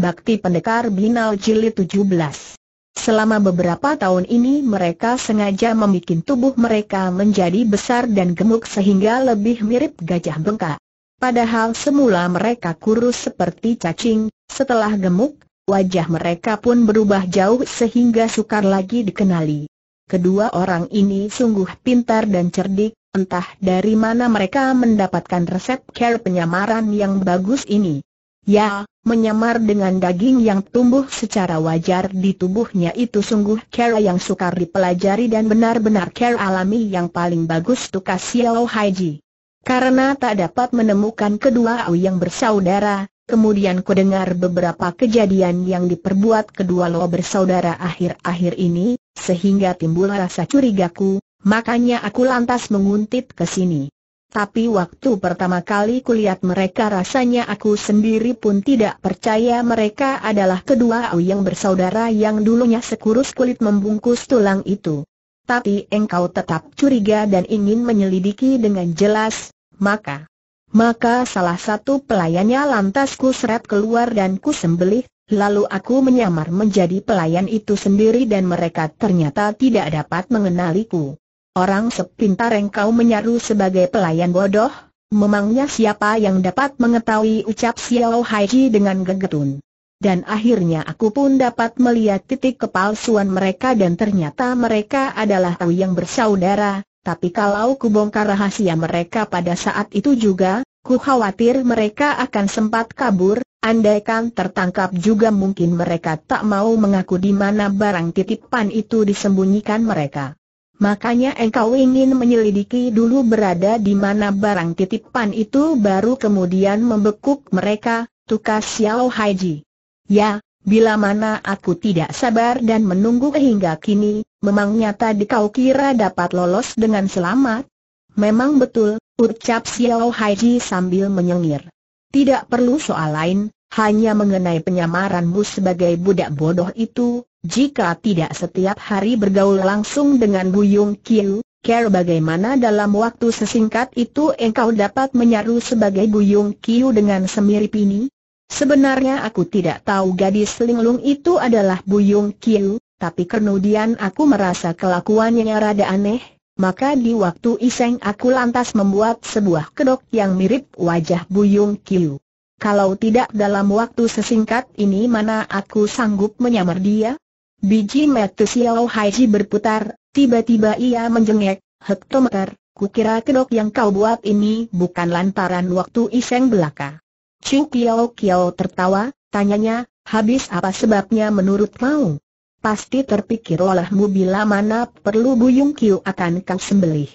Bakti Pendekar Binal Jilid 17. Selama beberapa tahun ini mereka sengaja membuat tubuh mereka menjadi besar dan gemuk sehingga lebih mirip gajah bengkak. Padahal semula mereka kurus seperti cacing, setelah gemuk, wajah mereka pun berubah jauh sehingga sukar lagi dikenali. Kedua orang ini sungguh pintar dan cerdik, entah dari mana mereka mendapatkan resep care penyamaran yang bagus ini. Ya, menyamar dengan daging yang tumbuh secara wajar di tubuhnya itu sungguh cara yang sukar dipelajari dan benar-benar cara alami yang paling bagus tukas Xiao Haiji. Karena tak dapat menemukan kedua Au yang bersaudara, kemudian ku dengar beberapa kejadian yang diperbuat kedua lo bersaudara akhir-akhir ini, sehingga timbul rasa curigaku, makanya aku lantas menguntit ke sini. Tapi waktu pertama kali kulihat mereka rasanya aku sendiri pun tidak percaya mereka adalah kedua yang bersaudara yang dulunya sekurus kulit membungkus tulang itu. Tapi engkau tetap curiga dan ingin menyelidiki dengan jelas, maka maka salah satu pelayannya lantas ku seret keluar dan ku sembelih, lalu aku menyamar menjadi pelayan itu sendiri dan mereka ternyata tidak dapat mengenaliku. Orang sepintar engkau menyaru sebagai pelayan bodoh, memangnya siapa yang dapat mengetahui ucap Xiao Haiji dengan gegetun. Dan akhirnya aku pun dapat melihat titik kepalsuan mereka dan ternyata mereka adalah tahu yang bersaudara, tapi kalau kubongkar rahasia mereka pada saat itu juga, ku khawatir mereka akan sempat kabur, andaikan tertangkap juga mungkin mereka tak mau mengaku di mana barang titipan itu disembunyikan mereka. Makanya engkau ingin menyelidiki dulu berada di mana barang titipan itu baru kemudian membekuk mereka, tukas Xiao Haiji. Ya, bila mana aku tidak sabar dan menunggu hingga kini, memang nyata di kau kira dapat lolos dengan selamat? Memang betul, ucap Xiao Haiji sambil menyengir. Tidak perlu soal lain, hanya mengenai penyamaranmu sebagai budak bodoh itu, jika tidak setiap hari bergaul langsung dengan Buyung Kiu, Care bagaimana dalam waktu sesingkat itu engkau dapat menyaru sebagai Buyung Kiu dengan semirip ini? Sebenarnya aku tidak tahu gadis linglung itu adalah Buyung Kiu, tapi kemudian aku merasa kelakuannya rada aneh, maka di waktu iseng aku lantas membuat sebuah kedok yang mirip wajah Buyung Kiu. Kalau tidak dalam waktu sesingkat ini mana aku sanggup menyamar dia? Biji mata Xiao Haiji berputar, tiba-tiba ia menjengek, hektometer, kukira kedok yang kau buat ini bukan lantaran waktu iseng belaka. Chu Kiao Kiao tertawa, tanyanya, habis apa sebabnya menurut kau? Pasti terpikir olehmu bila mana perlu Buyung Kiu akan kau sembelih.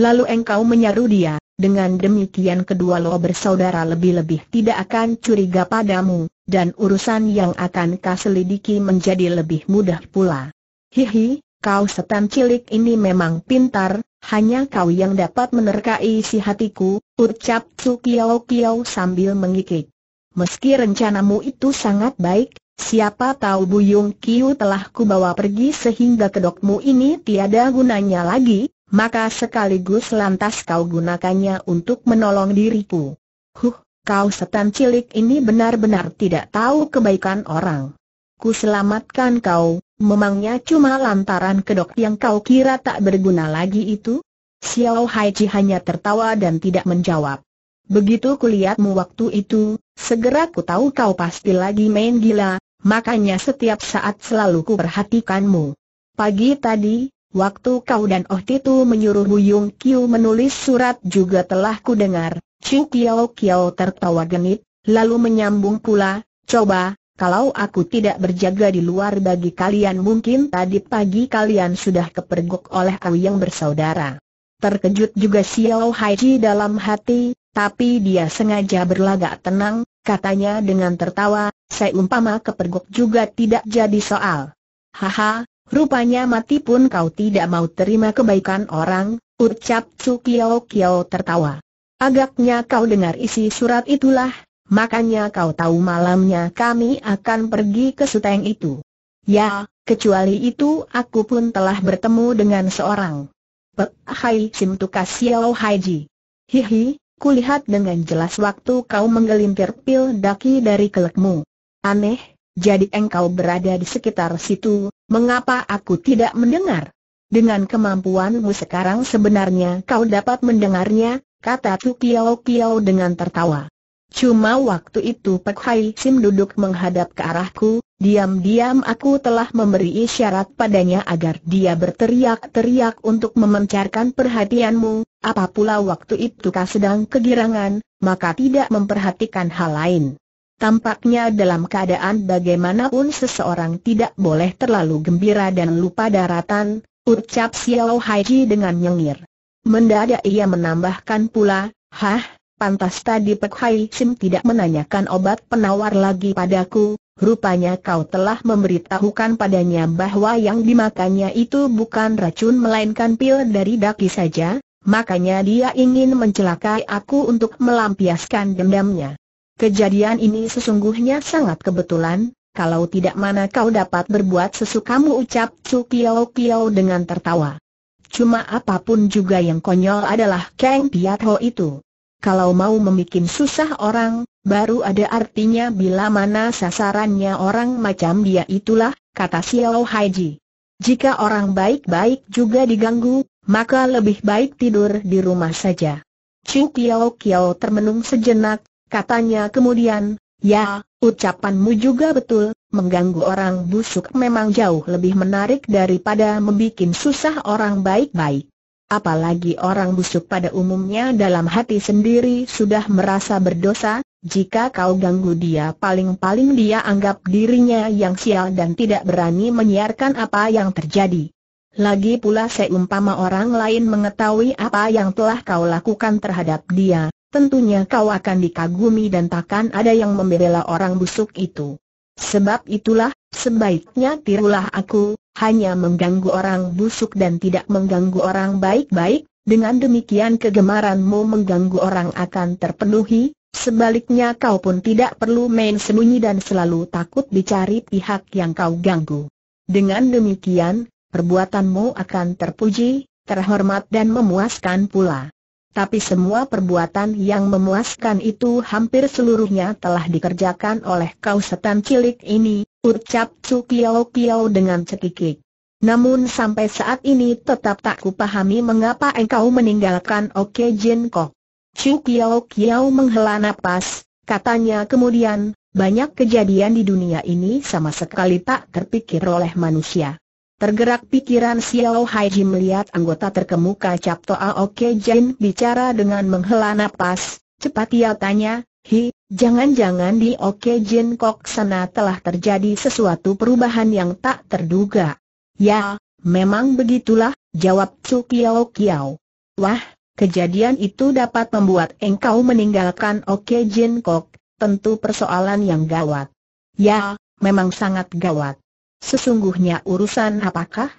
Lalu engkau menyaru dia. Dengan demikian kedua lo bersaudara lebih-lebih tidak akan curiga padamu, dan urusan yang akan kau selidiki menjadi lebih mudah pula. Hihi, kau setan cilik ini memang pintar, hanya kau yang dapat menerka isi hatiku, ucap Su Kiao Kiao sambil mengikik. Meski rencanamu itu sangat baik, siapa tahu Buyung Kiu telah kubawa pergi sehingga kedokmu ini tiada gunanya lagi, maka sekaligus lantas kau gunakannya untuk menolong diriku. Huh, kau setan cilik ini benar-benar tidak tahu kebaikan orang. Ku selamatkan kau, memangnya cuma lantaran kedok yang kau kira tak berguna lagi itu? Xiao Haiji hanya tertawa dan tidak menjawab. Begitu kulihatmu waktu itu, segera ku tahu kau pasti lagi main gila, makanya setiap saat selalu ku perhatikanmu. Pagi tadi, Waktu kau dan Oh Titu menyuruh Buyung Kiu menulis surat juga telah kudengar. Chu Kiao Kiao tertawa genit, lalu menyambung pula, coba, kalau aku tidak berjaga di luar bagi kalian mungkin tadi pagi kalian sudah kepergok oleh kau yang bersaudara. Terkejut juga Xiao Haiji dalam hati, tapi dia sengaja berlagak tenang, katanya dengan tertawa, saya umpama kepergok juga tidak jadi soal. Haha, Rupanya mati pun kau tidak mau terima kebaikan orang, ucap Chu Kiao Kiao tertawa. Agaknya kau dengar isi surat itulah, makanya kau tahu malamnya kami akan pergi ke suteng itu. Ya, kecuali itu aku pun telah bertemu dengan seorang. Pek Hai Sim Tukas Yao Haji. Hihi, Kulihat dengan jelas waktu kau menggelintir pil daki dari kelekmu. Aneh, jadi engkau berada di sekitar situ, Mengapa aku tidak mendengar? Dengan kemampuanmu sekarang sebenarnya kau dapat mendengarnya, kata Tu Kiao Kiao dengan tertawa. Cuma waktu itu Pek Hai Sim duduk menghadap ke arahku, diam-diam aku telah memberi isyarat padanya agar dia berteriak-teriak untuk memencarkan perhatianmu, Apapula waktu itu kau sedang kegirangan, maka tidak memperhatikan hal lain. Tampaknya dalam keadaan bagaimanapun seseorang tidak boleh terlalu gembira dan lupa daratan, ucap Xiao Haiji dengan nyengir. Mendadak ia menambahkan pula, Hah, pantas tadi Pek Hai Sim tidak menanyakan obat penawar lagi padaku, rupanya kau telah memberitahukan padanya bahwa yang dimakannya itu bukan racun melainkan pil dari daki saja, makanya dia ingin mencelakai aku untuk melampiaskan dendamnya. Kejadian ini sesungguhnya sangat kebetulan, kalau tidak mana kau dapat berbuat sesukamu ucap Chu Kiao Kiao dengan tertawa. Cuma apapun juga yang konyol adalah Kang Piat Ho itu. Kalau mau membuat susah orang, baru ada artinya bila mana sasarannya orang macam dia itulah, kata Xiao Haiji. Jika orang baik-baik juga diganggu, maka lebih baik tidur di rumah saja. Chu Kiao Kiao termenung sejenak, Katanya kemudian, ya, ucapanmu juga betul, mengganggu orang busuk memang jauh lebih menarik daripada membuat susah orang baik-baik. Apalagi orang busuk pada umumnya dalam hati sendiri sudah merasa berdosa, jika kau ganggu dia paling-paling dia anggap dirinya yang sial dan tidak berani menyiarkan apa yang terjadi. Lagi pula seumpama orang lain mengetahui apa yang telah kau lakukan terhadap dia, tentunya kau akan dikagumi dan takkan ada yang membela orang busuk itu. Sebab itulah, sebaiknya tirulah aku, hanya mengganggu orang busuk dan tidak mengganggu orang baik-baik, dengan demikian kegemaranmu mengganggu orang akan terpenuhi, sebaliknya kau pun tidak perlu main sembunyi dan selalu takut dicari pihak yang kau ganggu. Dengan demikian, perbuatanmu akan terpuji, terhormat dan memuaskan pula. Tapi semua perbuatan yang memuaskan itu hampir seluruhnya telah dikerjakan oleh kau setan cilik ini, ucap Chu Kiao Kiao dengan cekikik. Namun sampai saat ini tetap tak kupahami mengapa engkau meninggalkan Oke Jin Kok. Chu Kiao Kiao menghela napas, katanya kemudian, banyak kejadian di dunia ini sama sekali tak terpikir oleh manusia. Tergerak pikiran Xiao Haiji melihat anggota terkemuka Capto Oke Jin bicara dengan menghela nafas. cepat ia tanya, Hi, jangan-jangan di Oke Jin Kok sana telah terjadi sesuatu perubahan yang tak terduga. Ya, memang begitulah, jawab Cu Kiao Kiao. Wah, kejadian itu dapat membuat engkau meninggalkan Oke Jin Kok, tentu persoalan yang gawat. Ya, memang sangat gawat. Sesungguhnya urusan apakah?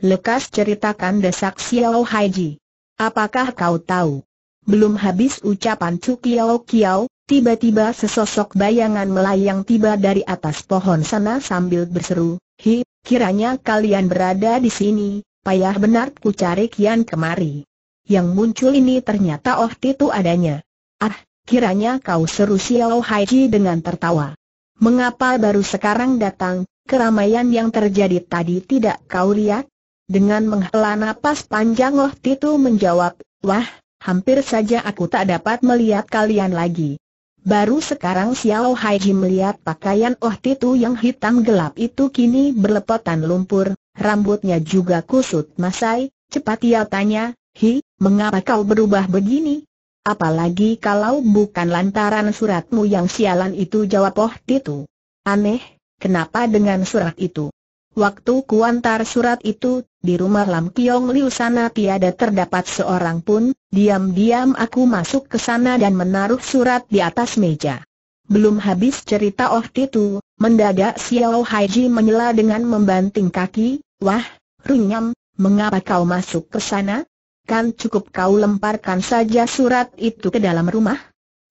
Lekas ceritakan desak Xiao Haiji. Apakah kau tahu? Belum habis ucapan Chu Kiao Kiao, tiba-tiba sesosok bayangan melayang tiba dari atas pohon sana sambil berseru, Hi, kiranya kalian berada di sini, payah benar ku cari kian kemari. Yang muncul ini ternyata Oh Titu adanya. Ah, kiranya kau seru Xiao Haiji dengan tertawa. Mengapa baru sekarang datang, Keramaian yang terjadi tadi tidak kau lihat? Dengan menghela napas panjang Loh Titu menjawab, Wah, hampir saja aku tak dapat melihat kalian lagi. Baru sekarang Xiao Hai Ji melihat pakaian Oh Titu yang hitam gelap itu kini berlepotan lumpur, rambutnya juga kusut masai, cepat ia tanya, Hi, mengapa kau berubah begini? Apalagi kalau bukan lantaran suratmu yang sialan itu jawab Oh Titu. Aneh, Kenapa dengan surat itu? Waktu kuantar surat itu, di rumah Lam Kiong Liu sana tiada terdapat seorang pun, diam-diam aku masuk ke sana dan menaruh surat di atas meja. Belum habis cerita Oh itu, mendadak Xiao Haiji menyela dengan membanting kaki, wah, runyam, mengapa kau masuk ke sana? Kan cukup kau lemparkan saja surat itu ke dalam rumah?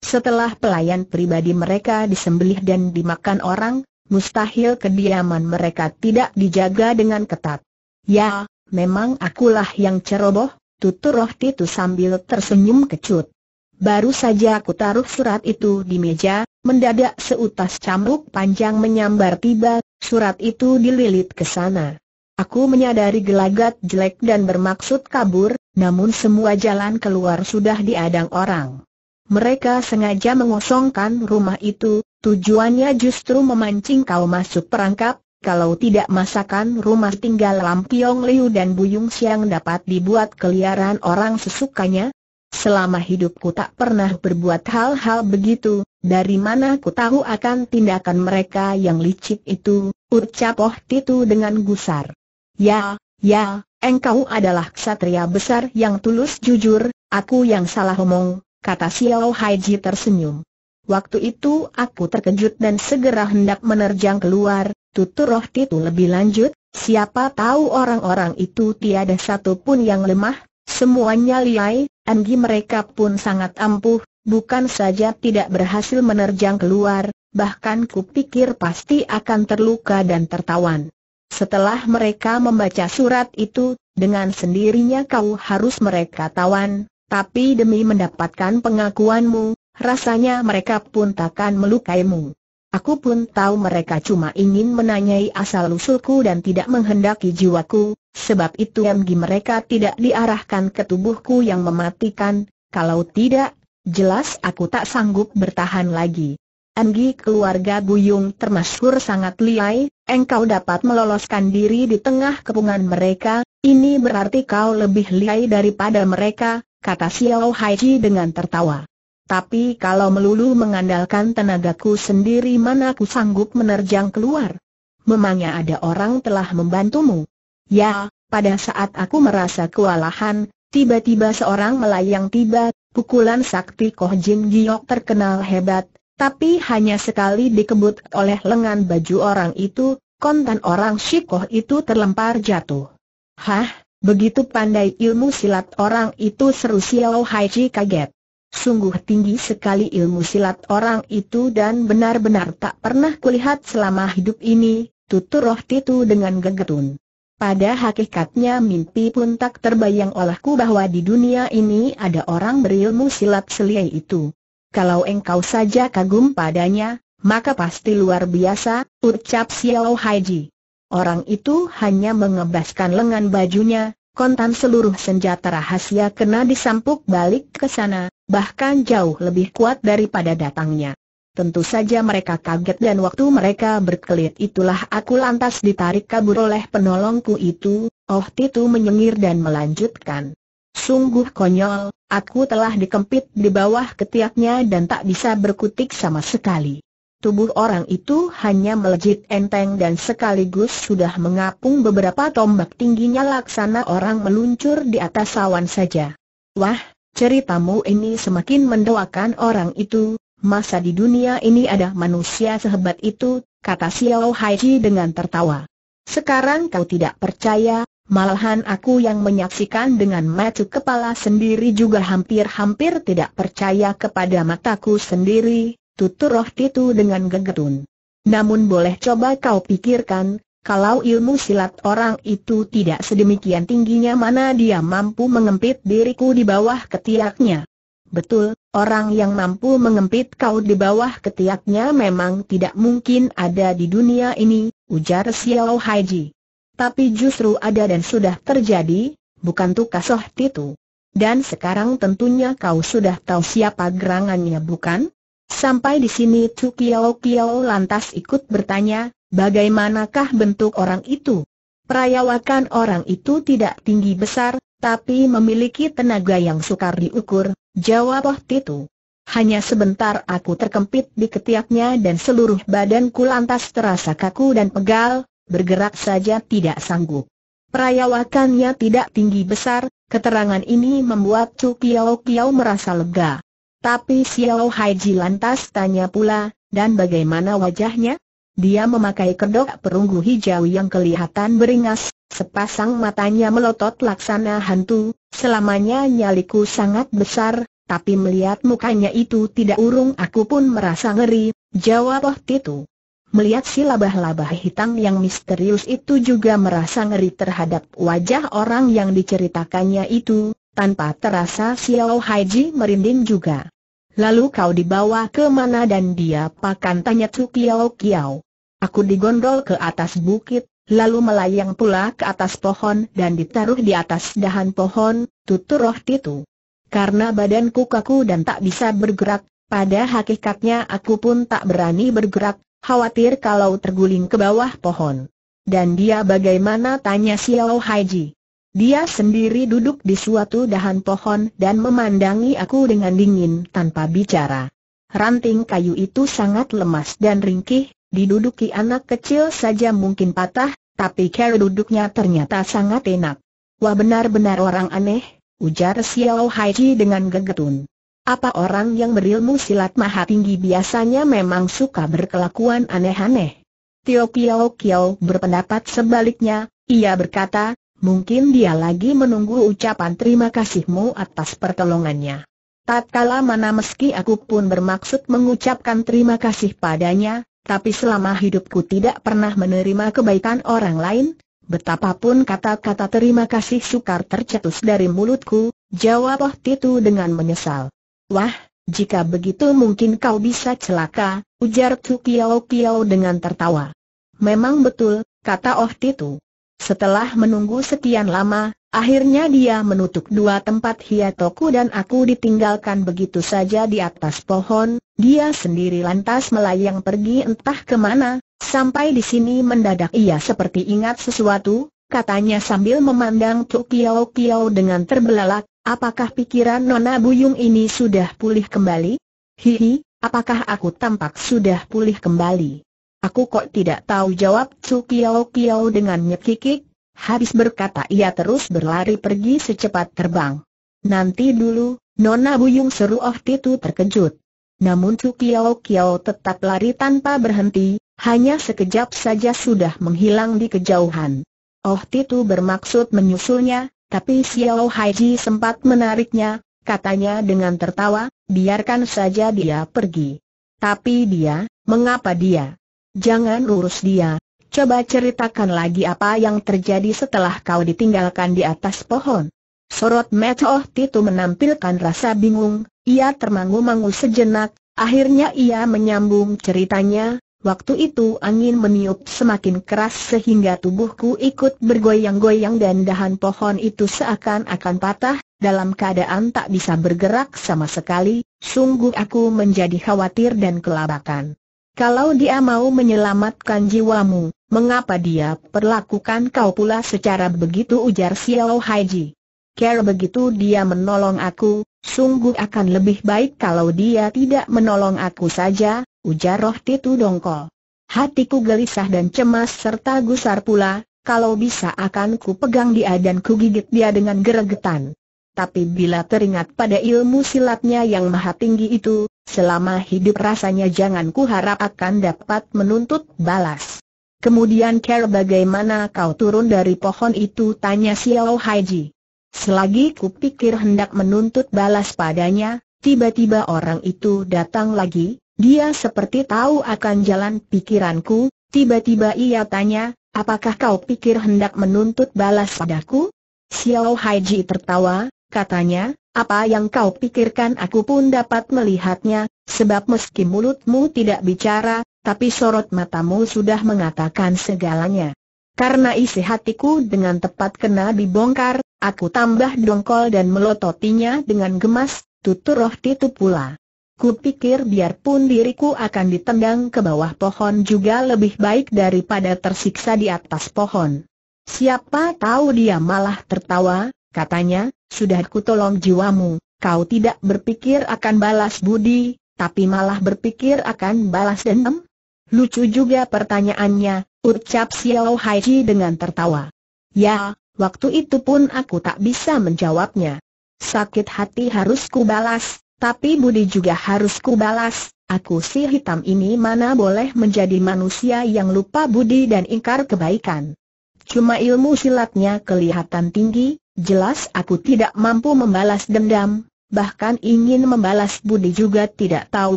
Setelah pelayan pribadi mereka disembelih dan dimakan orang, mustahil kediaman mereka tidak dijaga dengan ketat. Ya, memang akulah yang ceroboh, tutur roh Titu sambil tersenyum kecut. Baru saja aku taruh surat itu di meja, mendadak seutas cambuk panjang menyambar tiba, surat itu dililit ke sana. Aku menyadari gelagat jelek dan bermaksud kabur, namun semua jalan keluar sudah diadang orang. Mereka sengaja mengosongkan rumah itu, Tujuannya justru memancing kau masuk perangkap, kalau tidak masakan rumah tinggal Lam Piong Liu dan Buyung Siang dapat dibuat keliaran orang sesukanya. Selama hidupku tak pernah berbuat hal-hal begitu, dari mana ku tahu akan tindakan mereka yang licik itu, ucap Oh Titu dengan gusar. Ya, ya, engkau adalah ksatria besar yang tulus jujur, aku yang salah omong, kata Xiao Haiji tersenyum. Waktu itu aku terkejut dan segera hendak menerjang keluar, tutur roh Titu lebih lanjut, siapa tahu orang-orang itu tiada satu pun yang lemah, semuanya liai, anggi mereka pun sangat ampuh, bukan saja tidak berhasil menerjang keluar, bahkan kupikir pasti akan terluka dan tertawan. Setelah mereka membaca surat itu, dengan sendirinya kau harus mereka tawan, tapi demi mendapatkan pengakuanmu, rasanya mereka pun takkan melukaimu. Aku pun tahu mereka cuma ingin menanyai asal-usulku dan tidak menghendaki jiwaku, sebab itu MG mereka tidak diarahkan ke tubuhku yang mematikan, kalau tidak, jelas aku tak sanggup bertahan lagi. MG keluarga Buyung termasuk sangat liai, engkau dapat meloloskan diri di tengah kepungan mereka, ini berarti kau lebih liai daripada mereka, kata Xiao Haiji dengan tertawa. Tapi kalau melulu mengandalkan tenagaku sendiri mana aku sanggup menerjang keluar? Memangnya ada orang telah membantumu? Ya, pada saat aku merasa kewalahan, tiba-tiba seorang melayang tiba, pukulan sakti Koh Jin Giok terkenal hebat, tapi hanya sekali dikebut oleh lengan baju orang itu, kontan orang Shikoh itu terlempar jatuh. Hah, begitu pandai ilmu silat orang itu seru Xiao Haiji kaget. Sungguh tinggi sekali ilmu silat orang itu dan benar-benar tak pernah kulihat selama hidup ini, tutur roh Titu dengan gegetun. Pada hakikatnya mimpi pun tak terbayang olehku bahwa di dunia ini ada orang berilmu silat seliai itu. Kalau engkau saja kagum padanya, maka pasti luar biasa, ucap Xiao Haiji. Orang itu hanya mengebaskan lengan bajunya, kontan seluruh senjata rahasia kena disampuk balik ke sana, bahkan jauh lebih kuat daripada datangnya. Tentu saja mereka kaget dan waktu mereka berkelit itulah aku lantas ditarik kabur oleh penolongku itu, Oh Titu menyengir dan melanjutkan. Sungguh konyol, aku telah dikempit di bawah ketiaknya dan tak bisa berkutik sama sekali. Tubuh orang itu hanya melejit enteng dan sekaligus sudah mengapung beberapa tombak tingginya laksana orang meluncur di atas awan saja. Wah, Ceritamu ini semakin mendoakan orang itu, masa di dunia ini ada manusia sehebat itu, kata Xiao Haiji dengan tertawa. Sekarang kau tidak percaya, malahan aku yang menyaksikan dengan mata kepala sendiri juga hampir-hampir tidak percaya kepada mataku sendiri, tutur roh itu dengan gegetun. Namun boleh coba kau pikirkan, kalau ilmu silat orang itu tidak sedemikian tingginya mana dia mampu mengempit diriku di bawah ketiaknya. Betul, orang yang mampu mengempit kau di bawah ketiaknya memang tidak mungkin ada di dunia ini, ujar Xiao Haiji. Tapi justru ada dan sudah terjadi, bukan tukah soh titu. Dan sekarang tentunya kau sudah tahu siapa gerangannya bukan? Sampai di sini Chu Kiao Kiao lantas ikut bertanya, Bagaimanakah bentuk orang itu? Perayawakan orang itu tidak tinggi besar, tapi memiliki tenaga yang sukar diukur, jawab Oh Titu. Hanya sebentar aku terkempit di ketiaknya dan seluruh badanku lantas terasa kaku dan pegal, bergerak saja tidak sanggup. Perayawakannya tidak tinggi besar, keterangan ini membuat Chu Kiao Kiao merasa lega. Tapi Xiao Haiji lantas tanya pula, dan bagaimana wajahnya? Dia memakai kedok perunggu hijau yang kelihatan beringas, sepasang matanya melotot laksana hantu, selamanya nyaliku sangat besar, tapi melihat mukanya itu tidak urung aku pun merasa ngeri, jawab Oh Titu. Melihat si labah-labah hitam yang misterius itu juga merasa ngeri terhadap wajah orang yang diceritakannya itu, tanpa terasa si Xiao Haiji merinding juga. Lalu kau dibawa ke mana dan dia pakan tanya Chu Kiao Kiao. Aku digondol ke atas bukit, lalu melayang pula ke atas pohon dan ditaruh di atas dahan pohon, tutur roh Titu. Karena badanku kaku dan tak bisa bergerak, pada hakikatnya aku pun tak berani bergerak, khawatir kalau terguling ke bawah pohon. Dan dia bagaimana tanya Xiao Haiji. Dia sendiri duduk di suatu dahan pohon dan memandangi aku dengan dingin tanpa bicara. Ranting kayu itu sangat lemas dan ringkih, diduduki anak kecil saja mungkin patah, tapi cara duduknya ternyata sangat enak. Wah benar-benar orang aneh, ujar Xiao Haiji dengan gegetun. Apa orang yang berilmu silat maha tinggi biasanya memang suka berkelakuan aneh-aneh? Tio Kiao Kiao berpendapat sebaliknya, ia berkata, Mungkin dia lagi menunggu ucapan terima kasihmu atas pertolongannya. Tatkala mana meski aku pun bermaksud mengucapkan terima kasih padanya, tapi selama hidupku tidak pernah menerima kebaikan orang lain, betapapun kata-kata terima kasih sukar tercetus dari mulutku, jawab Oh Titu dengan menyesal. Wah, jika begitu mungkin kau bisa celaka, ujar Tu Kiao dengan tertawa. Memang betul, kata Oh Titu. Setelah menunggu sekian lama, akhirnya dia menutup dua tempat hiatoku dan aku ditinggalkan begitu saja di atas pohon, dia sendiri lantas melayang pergi entah kemana, sampai di sini mendadak ia seperti ingat sesuatu, katanya sambil memandang Tuk Kiao dengan terbelalak, apakah pikiran Nona Buyung ini sudah pulih kembali? Hihi, apakah aku tampak sudah pulih kembali? Aku kok tidak tahu jawab Chu Kiao Kiao dengan nyekikik, habis berkata ia terus berlari pergi secepat terbang. Nanti dulu, Nona Buyung seru Oh Titu terkejut. Namun Chu Kiao Kiao tetap lari tanpa berhenti, hanya sekejap saja sudah menghilang di kejauhan. Oh Titu bermaksud menyusulnya, tapi Xiao Haiji sempat menariknya, katanya dengan tertawa, biarkan saja dia pergi. Tapi dia, mengapa dia? Jangan urus dia, coba ceritakan lagi apa yang terjadi setelah kau ditinggalkan di atas pohon. Sorot mata Oh Titu menampilkan rasa bingung, ia termangu-mangu sejenak, akhirnya ia menyambung ceritanya, Waktu itu angin meniup semakin keras sehingga tubuhku ikut bergoyang-goyang dan dahan pohon itu seakan-akan patah, dalam keadaan tak bisa bergerak sama sekali, sungguh aku menjadi khawatir dan kelabakan. Kalau dia mau menyelamatkan jiwamu, mengapa dia perlakukan kau pula secara begitu ujar Xiao Haiji. Kira begitu dia menolong aku, sungguh akan lebih baik kalau dia tidak menolong aku saja, ujar roh Titu Dongkol. Hatiku gelisah dan cemas serta gusar pula, kalau bisa akan ku pegang dia dan ku gigit dia dengan geregetan. Tapi bila teringat pada ilmu silatnya yang maha tinggi itu, Selama hidup rasanya jangan harap akan dapat menuntut balas. Kemudian care bagaimana kau turun dari pohon itu tanya Xiao Haiji. Selagi ku pikir hendak menuntut balas padanya, tiba-tiba orang itu datang lagi, dia seperti tahu akan jalan pikiranku, tiba-tiba ia tanya, apakah kau pikir hendak menuntut balas padaku? Xiao Haiji tertawa, katanya, apa yang kau pikirkan aku pun dapat melihatnya, sebab meski mulutmu tidak bicara, tapi sorot matamu sudah mengatakan segalanya. Karena isi hatiku dengan tepat kena dibongkar, aku tambah dongkol dan melototinya dengan gemas, tutur roh titu pula. Ku pikir biarpun diriku akan ditendang ke bawah pohon juga lebih baik daripada tersiksa di atas pohon. Siapa tahu dia malah tertawa, Katanya, sudah kutolong jiwamu, kau tidak berpikir akan balas budi, tapi malah berpikir akan balas dendam? Lucu juga pertanyaannya, ucap Xiao Haiji dengan tertawa. Ya, waktu itu pun aku tak bisa menjawabnya. Sakit hati harus ku balas, tapi budi juga harus ku balas, Aku si hitam ini mana boleh menjadi manusia yang lupa budi dan ingkar kebaikan. Cuma ilmu silatnya kelihatan tinggi, Jelas aku tidak mampu membalas dendam, bahkan ingin membalas budi juga tidak tahu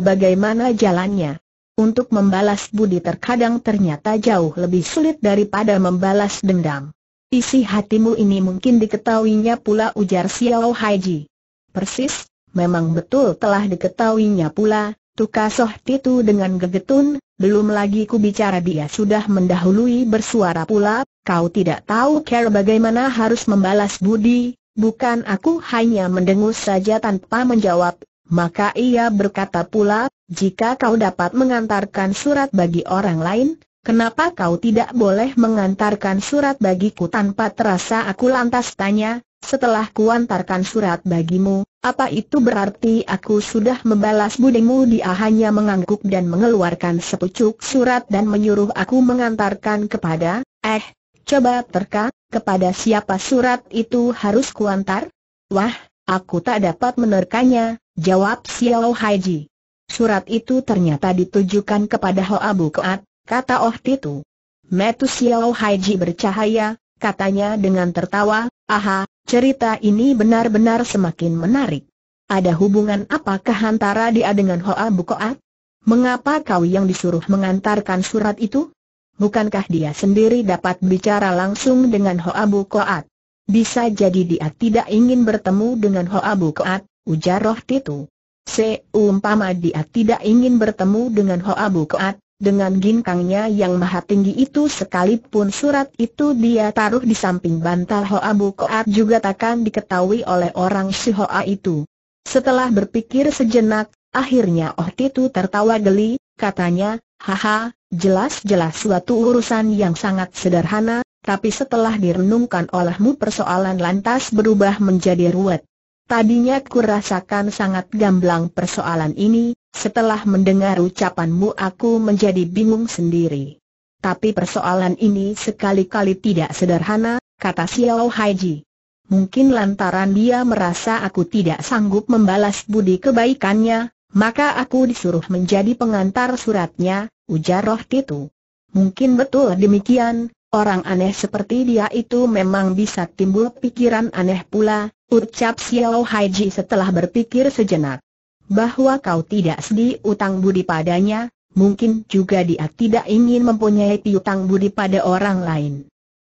bagaimana jalannya. Untuk membalas budi terkadang ternyata jauh lebih sulit daripada membalas dendam. Isi hatimu ini mungkin diketahuinya pula ujar Xiao Haiji. Persis, memang betul telah diketahuinya pula, Tukasoh Soh Titu dengan gegetun, belum lagi ku bicara dia sudah mendahului bersuara pula, Kau tidak tahu cara bagaimana harus membalas budi, bukan aku hanya mendengus saja tanpa menjawab. Maka ia berkata pula, jika kau dapat mengantarkan surat bagi orang lain, kenapa kau tidak boleh mengantarkan surat bagiku tanpa terasa aku lantas tanya, setelah kuantarkan surat bagimu, apa itu berarti aku sudah membalas budimu dia hanya mengangguk dan mengeluarkan sepucuk surat dan menyuruh aku mengantarkan kepada, eh, Coba terka, kepada siapa surat itu harus kuantar? Wah, aku tak dapat menerkanya, jawab Xiao Haiji. Surat itu ternyata ditujukan kepada Hoa Keat, kata Oh Titu. Metu Xiao Haiji bercahaya, katanya dengan tertawa, aha, cerita ini benar-benar semakin menarik. Ada hubungan apakah antara dia dengan Hoa Bukoat? Mengapa kau yang disuruh mengantarkan surat itu? bukankah dia sendiri dapat bicara langsung dengan Hoabu Koat? Bisa jadi dia tidak ingin bertemu dengan Hoabu Koat, ujar Roh Titu. Seumpama dia tidak ingin bertemu dengan Hoabu Koat, dengan ginkangnya yang maha tinggi itu sekalipun surat itu dia taruh di samping bantal Hoa Bu Koat juga takkan diketahui oleh orang si Hoa itu. Setelah berpikir sejenak, akhirnya Oh Titu tertawa geli, katanya, Haha, Jelas-jelas suatu urusan yang sangat sederhana, tapi setelah direnungkan olehmu persoalan lantas berubah menjadi ruwet. Tadinya rasakan sangat gamblang persoalan ini, setelah mendengar ucapanmu aku menjadi bingung sendiri. Tapi persoalan ini sekali-kali tidak sederhana, kata Xiao Haiji. Mungkin lantaran dia merasa aku tidak sanggup membalas budi kebaikannya, maka aku disuruh menjadi pengantar suratnya, ujar roh Titu. Mungkin betul demikian, orang aneh seperti dia itu memang bisa timbul pikiran aneh pula, ucap Xiao Haiji setelah berpikir sejenak. Bahwa kau tidak sedih utang budi padanya, mungkin juga dia tidak ingin mempunyai piutang budi pada orang lain.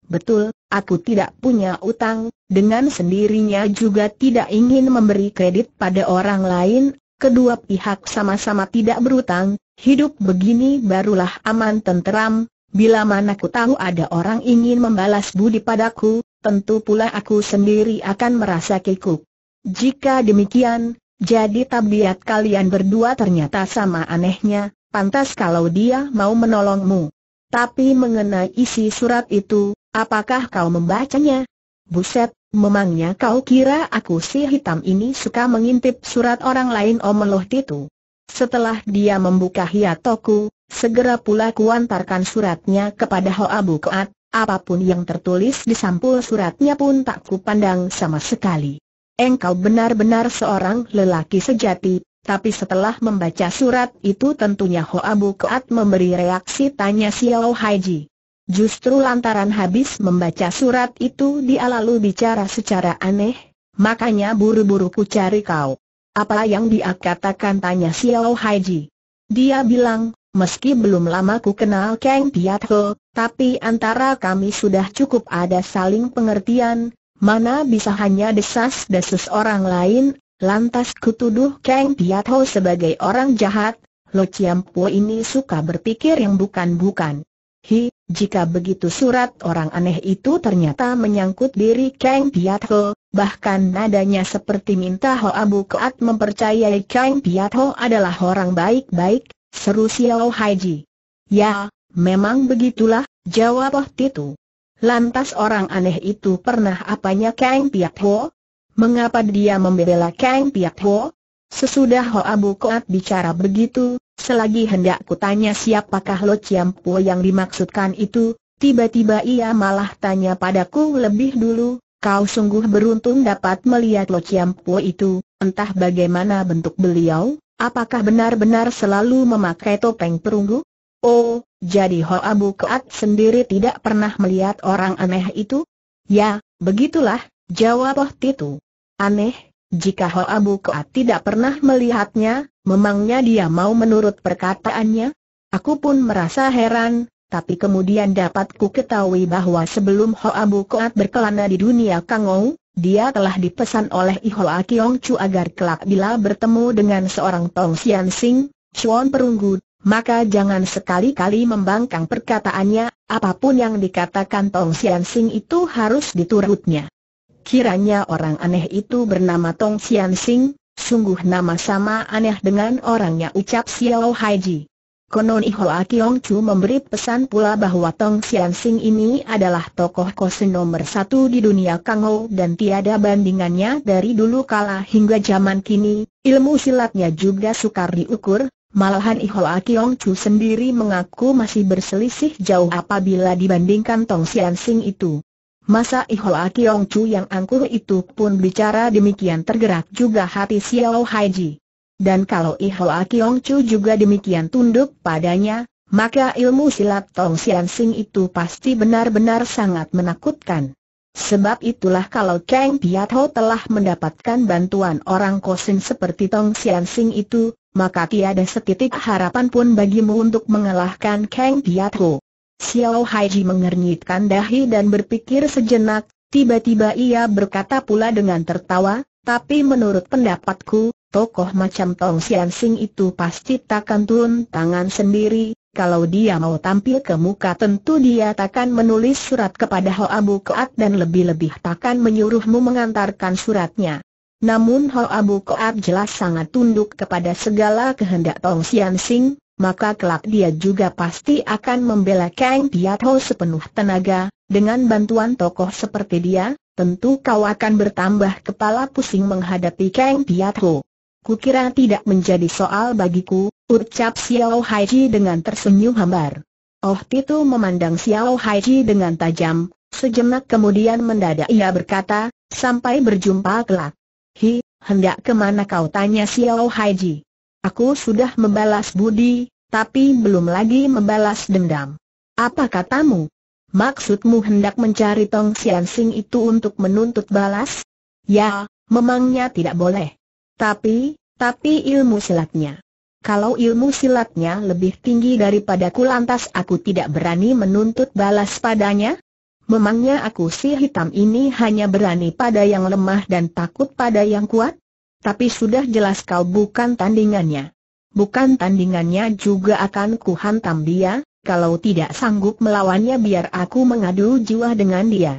Betul, aku tidak punya utang, dengan sendirinya juga tidak ingin memberi kredit pada orang lain, kedua pihak sama-sama tidak berutang, hidup begini barulah aman tenteram, bila mana ku tahu ada orang ingin membalas budi padaku, tentu pula aku sendiri akan merasa kikuk. Jika demikian, jadi tabiat kalian berdua ternyata sama anehnya, pantas kalau dia mau menolongmu. Tapi mengenai isi surat itu, apakah kau membacanya? Buset, Memangnya kau kira aku si hitam ini suka mengintip surat orang lain omeloh oh itu? Setelah dia membuka hiatoku, segera pula kuantarkan suratnya kepada Hoa Keat. apapun yang tertulis di sampul suratnya pun tak kupandang sama sekali. Engkau benar-benar seorang lelaki sejati, tapi setelah membaca surat itu tentunya Hoa Keat memberi reaksi tanya Xiao Haiji. Justru lantaran habis membaca surat itu dia lalu bicara secara aneh, makanya buru-buru ku cari kau. Apa yang dia katakan tanya Xiao Haiji. Dia bilang, meski belum lama ku kenal Kang Piat Ho, tapi antara kami sudah cukup ada saling pengertian, mana bisa hanya desas-desus orang lain, lantas kutuduh Kang Piat Ho sebagai orang jahat, Lo Po ini suka berpikir yang bukan-bukan. Hi, jika begitu surat orang aneh itu ternyata menyangkut diri Kang Piat Ho, bahkan nadanya seperti minta Ho Abu Koat mempercayai Kang Piat Ho adalah orang baik-baik, seru Xiao Haji. Ya, memang begitulah, jawab Ho oh Titu. Lantas orang aneh itu pernah apanya Kang Piat Ho? Mengapa dia membela Kang Piat Ho? Sesudah Ho Abu Koat bicara begitu, Selagi hendak kutanya siapakah Lo Po yang dimaksudkan itu, tiba-tiba ia malah tanya padaku lebih dulu, kau sungguh beruntung dapat melihat Lo Po itu, entah bagaimana bentuk beliau, apakah benar-benar selalu memakai topeng perunggu? Oh, jadi Ho Abu Keat sendiri tidak pernah melihat orang aneh itu? Ya, begitulah, jawab Titu. Aneh, jika Ho Abu Keat tidak pernah melihatnya, Memangnya dia mau menurut perkataannya? Aku pun merasa heran, tapi kemudian dapat ku ketahui bahwa sebelum Hoa Bukoat berkelana di dunia Kangou, dia telah dipesan oleh Ihoa Kiong Chu agar kelak bila bertemu dengan seorang Tong Sian Sing, Chuan Perunggu, maka jangan sekali-kali membangkang perkataannya, apapun yang dikatakan Tong Sian Sing itu harus diturutnya. Kiranya orang aneh itu bernama Tong Sian Sing, Sungguh nama sama aneh dengan orangnya ucap Xiao Haiji. Konon Hoa Kiong Chu memberi pesan pula bahwa Tong Sian Sing ini adalah tokoh kosen nomor satu di dunia Ho dan tiada bandingannya dari dulu kala hingga zaman kini, ilmu silatnya juga sukar diukur, malahan Hoa Kiong Chu sendiri mengaku masih berselisih jauh apabila dibandingkan Tong Sian Sing itu. Masa Ihoa Kiong Chu yang angkuh itu pun bicara demikian tergerak juga hati Xiao Haiji. Dan kalau Ihoa Kiong Chu juga demikian tunduk padanya, maka ilmu silat Tong Sian Sing itu pasti benar-benar sangat menakutkan. Sebab itulah kalau Kang Ho telah mendapatkan bantuan orang kosin seperti Tong Sian Sing itu, maka tiada setitik harapan pun bagimu untuk mengalahkan Kang Ho. Xiao Haiji mengernyitkan dahi dan berpikir sejenak, tiba-tiba ia berkata pula dengan tertawa, tapi menurut pendapatku, tokoh macam Tong Sian Sing itu pasti takkan turun tangan sendiri, kalau dia mau tampil ke muka tentu dia takkan menulis surat kepada Hoa Abu Koat dan lebih-lebih takkan menyuruhmu mengantarkan suratnya. Namun Hoa Abu Koat jelas sangat tunduk kepada segala kehendak Tong Sian Sing, maka kelak dia juga pasti akan membela Kang Piatho sepenuh tenaga, dengan bantuan tokoh seperti dia, tentu kau akan bertambah kepala pusing menghadapi Kang Piatho. Kukira tidak menjadi soal bagiku, ucap Xiao Haiji dengan tersenyum hambar. Oh Titu memandang Xiao Haiji dengan tajam, sejenak kemudian mendadak ia berkata, sampai berjumpa kelak. Hi, hendak kemana kau tanya Xiao Haiji? Aku sudah membalas budi, tapi belum lagi membalas dendam. Apa katamu? Maksudmu hendak mencari Tong Sian Sing itu untuk menuntut balas? Ya, memangnya tidak boleh. Tapi, tapi ilmu silatnya. Kalau ilmu silatnya lebih tinggi daripada ku lantas aku tidak berani menuntut balas padanya? Memangnya aku si hitam ini hanya berani pada yang lemah dan takut pada yang kuat? Tapi sudah jelas kau bukan tandingannya. Bukan tandingannya juga akan hantam dia, kalau tidak sanggup melawannya biar aku mengadu jiwa dengan dia.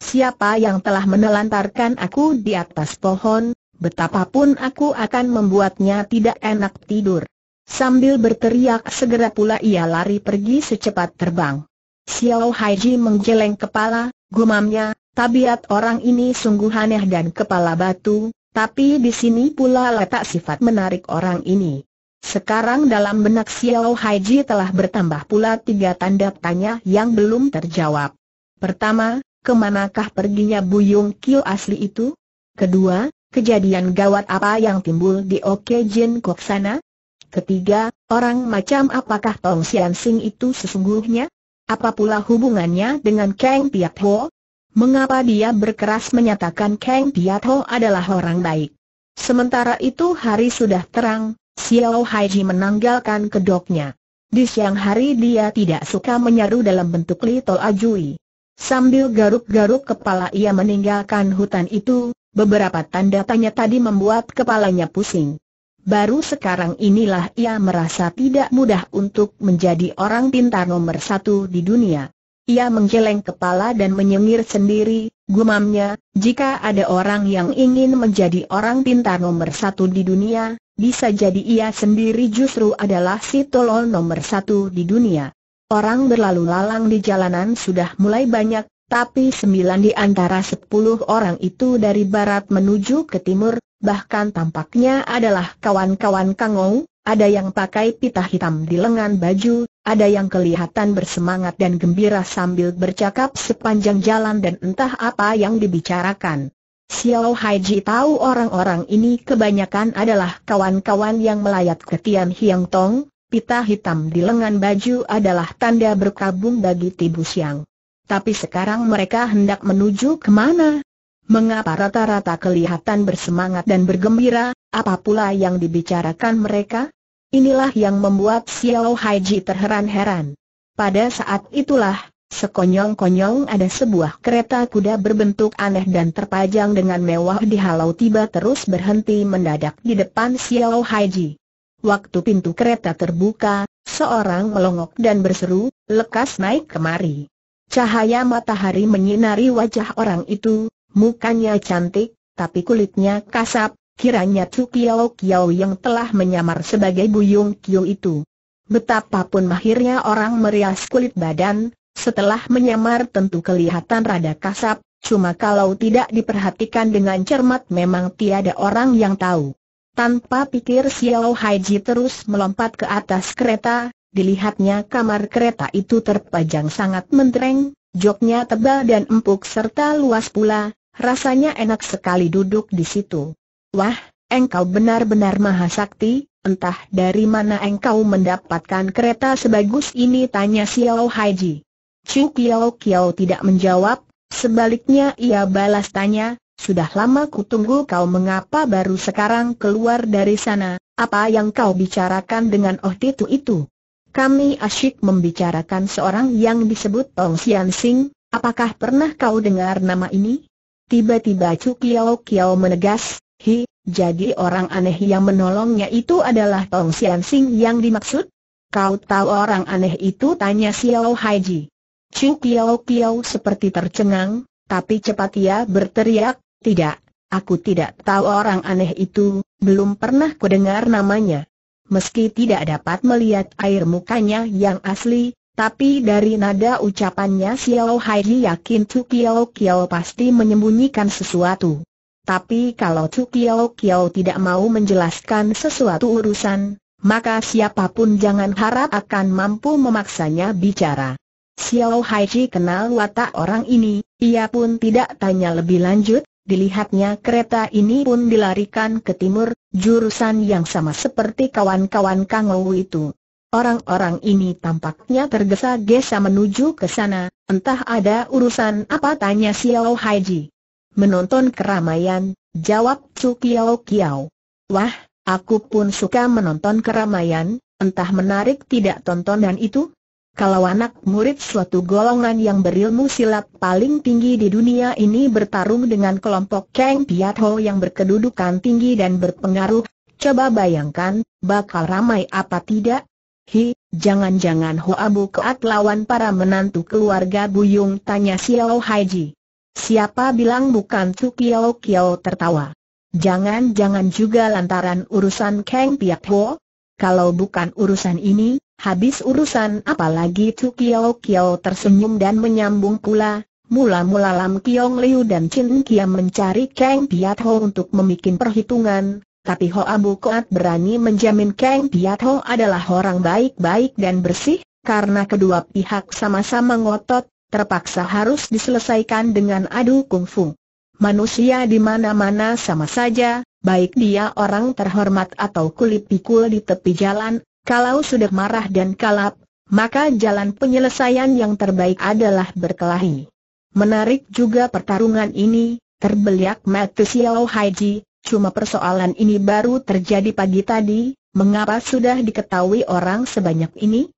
Siapa yang telah menelantarkan aku di atas pohon, betapapun aku akan membuatnya tidak enak tidur. Sambil berteriak segera pula ia lari pergi secepat terbang. Xiao Haiji menggeleng kepala, gumamnya, tabiat orang ini sungguh aneh dan kepala batu, tapi di sini pula letak sifat menarik orang ini. Sekarang dalam benak Xiao Haiji telah bertambah pula tiga tanda tanya yang belum terjawab. Pertama, kemanakah perginya Buyung Kiu asli itu? Kedua, kejadian gawat apa yang timbul di Oke Jin Kok sana? Ketiga, orang macam apakah Tong Sian Sing itu sesungguhnya? Apa pula hubungannya dengan Kang Piat Ho? Mengapa dia berkeras menyatakan Kang Ho adalah orang baik? Sementara itu hari sudah terang, Xiao Haiji menanggalkan kedoknya. Di siang hari dia tidak suka menyeru dalam bentuk Lito Ajui. Sambil garuk-garuk kepala ia meninggalkan hutan itu, beberapa tanda tanya tadi membuat kepalanya pusing. Baru sekarang inilah ia merasa tidak mudah untuk menjadi orang pintar nomor satu di dunia. Ia menggeleng kepala dan menyengir sendiri, gumamnya, jika ada orang yang ingin menjadi orang pintar nomor satu di dunia, bisa jadi ia sendiri justru adalah si tolol nomor satu di dunia. Orang berlalu lalang di jalanan sudah mulai banyak, tapi sembilan di antara sepuluh orang itu dari barat menuju ke timur, bahkan tampaknya adalah kawan-kawan Kangou, ada yang pakai pita hitam di lengan baju, ada yang kelihatan bersemangat dan gembira sambil bercakap sepanjang jalan dan entah apa yang dibicarakan. Xiao Haiji tahu orang-orang ini kebanyakan adalah kawan-kawan yang melayat ke Tian Hiang Tong, pita hitam di lengan baju adalah tanda berkabung bagi Tibu Siang. Tapi sekarang mereka hendak menuju kemana? Mengapa rata-rata kelihatan bersemangat dan bergembira, apa pula yang dibicarakan mereka? Inilah yang membuat Xiao Haiji terheran-heran. Pada saat itulah, sekonyong-konyong ada sebuah kereta kuda berbentuk aneh dan terpajang dengan mewah dihalau tiba terus berhenti mendadak di depan Xiao Haiji. Waktu pintu kereta terbuka, seorang melongok dan berseru, lekas naik kemari. Cahaya matahari menyinari wajah orang itu, mukanya cantik, tapi kulitnya kasap, Kiranya Chu Kiao Kiao yang telah menyamar sebagai Buyung Kiu itu. Betapapun mahirnya orang merias kulit badan, setelah menyamar tentu kelihatan rada kasap, cuma kalau tidak diperhatikan dengan cermat memang tiada orang yang tahu. Tanpa pikir Xiao Haiji terus melompat ke atas kereta, dilihatnya kamar kereta itu terpajang sangat mentereng, joknya tebal dan empuk serta luas pula, rasanya enak sekali duduk di situ. Wah, engkau benar-benar maha sakti, entah dari mana engkau mendapatkan kereta sebagus ini tanya Xiao Haiji. Chu Kiao Kiao tidak menjawab, sebaliknya ia balas tanya, sudah lama ku tunggu kau mengapa baru sekarang keluar dari sana, apa yang kau bicarakan dengan Oh Titu itu? Kami asyik membicarakan seorang yang disebut Tong Sian Sing, apakah pernah kau dengar nama ini? Tiba-tiba Chu Kiao Kiao menegas, Hi, jadi orang aneh yang menolongnya itu adalah Tong Sian Sing yang dimaksud? Kau tahu orang aneh itu? Tanya Xiao Haiji. Chu Kiao Kiao seperti tercengang, tapi cepat ia berteriak, tidak, aku tidak tahu orang aneh itu, belum pernah kudengar namanya. Meski tidak dapat melihat air mukanya yang asli, tapi dari nada ucapannya Xiao Haiji yakin Chu Kiao Kiao pasti menyembunyikan sesuatu. Tapi kalau Chu Kiao Kiao tidak mau menjelaskan sesuatu urusan, maka siapapun jangan harap akan mampu memaksanya bicara. Xiao Haiji kenal watak orang ini, ia pun tidak tanya lebih lanjut, dilihatnya kereta ini pun dilarikan ke timur, jurusan yang sama seperti kawan-kawan Kang Ou itu. Orang-orang ini tampaknya tergesa-gesa menuju ke sana, entah ada urusan apa tanya Xiao Haiji. Menonton keramaian, jawab Chu Kiao Kiao. Wah, aku pun suka menonton keramaian, entah menarik tidak tontonan itu? Kalau anak murid suatu golongan yang berilmu silat paling tinggi di dunia ini bertarung dengan kelompok Kang Piat Ho yang berkedudukan tinggi dan berpengaruh, coba bayangkan, bakal ramai apa tidak? Hi, jangan-jangan Hoa Keat lawan para menantu keluarga Buyung tanya Xiao Haiji. Siapa bilang bukan Tu Kiao Kiao tertawa. Jangan-jangan juga lantaran urusan Kang Piak Ho? Kalau bukan urusan ini, habis urusan apalagi Tu Kiao Kiao tersenyum dan menyambung pula, mula-mula Lam Kiong Liu dan Chin Kiam mencari Kang Piat Ho untuk memikin perhitungan, tapi Ho Abu Koat berani menjamin Kang Piat Ho adalah orang baik-baik dan bersih, karena kedua pihak sama-sama ngotot, terpaksa harus diselesaikan dengan adu kungfu. Manusia di mana-mana sama saja, baik dia orang terhormat atau kulit pikul di tepi jalan, kalau sudah marah dan kalap, maka jalan penyelesaian yang terbaik adalah berkelahi. Menarik juga pertarungan ini, terbeliak mata Xiao Haiji, cuma persoalan ini baru terjadi pagi tadi, mengapa sudah diketahui orang sebanyak ini?